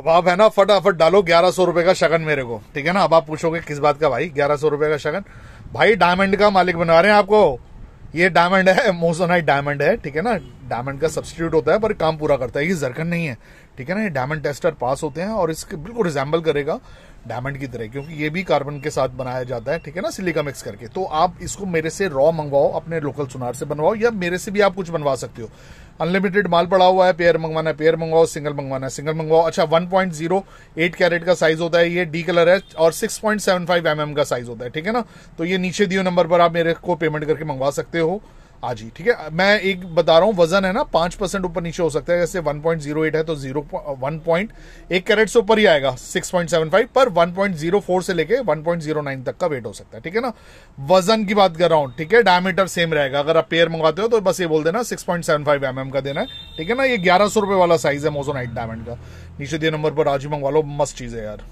अब आप है ना फटाफट डालो ग्यारह सौ रुपए का शगन मेरे को ठीक है ना अब आप पूछोगे किस बात का भाई ग्यारह सौ रुपए का शगन भाई डायमंड का मालिक बना रहे हैं आपको ये डायमंड है मोसोनाइट डायमंड है ठीक है ना डायमंड का सब्सिट्यूट होता है पर काम पूरा करता है ये जरखन नहीं है ठीक है ना ये डायमंड टेस्टर पास होते हैं और इसके बिल्कुल रिजेंबल करेगा डायमंड की तरह क्योंकि ये भी कार्बन के साथ बनाया जाता है ठीक है ना सिलिका मिक्स करके तो आप इसको मेरे से रॉ मंगवाओ अपने लोकल सुनार से बनवाओ या मेरे से भी आप कुछ बनवा सकते हो अनलिमिटेड माल पड़ा हुआ है पेयर मंगवाना है पेयर मंगवाओ सिंगल मंगवाना है सिंगल मंगवाओ अच्छा 1.08 कैरेट का साइज होता है ये डी कलर है और 6.75 एम mm का साइज होता है ठीक है ना तो ये नीचे दिए नंबर पर आप मेरे को पेमेंट करके मंगवा सकते हो आज हाँ ही ठीक है मैं एक बता रहा हूं वजन है ना पांच परसेंट ऊपर नीचे हो सकता है जैसे वन पॉइंट जीरो एट है तो जीरो वन पॉइंट एक कैरेट से ऊपर ही आएगा सिक्स पॉइंट सेवन फाइव पर वन पॉइंट जीरो फोर से लेके नाइन तक का वेट हो सकता है ठीक है ना वजन की बात कर रहा हूं ठीक है डायमीटर सेम रहेगा अगर आप पेयर मंगाते हो तो बस ये बोल देना सिक्स पॉइंट mm का देना है ठीक है ना ये ग्यारह सौ वाला साइज है नाइट डायमंड का नीचे दिए नंबर पर आज ही मंगवा लो मस्त चीज है यार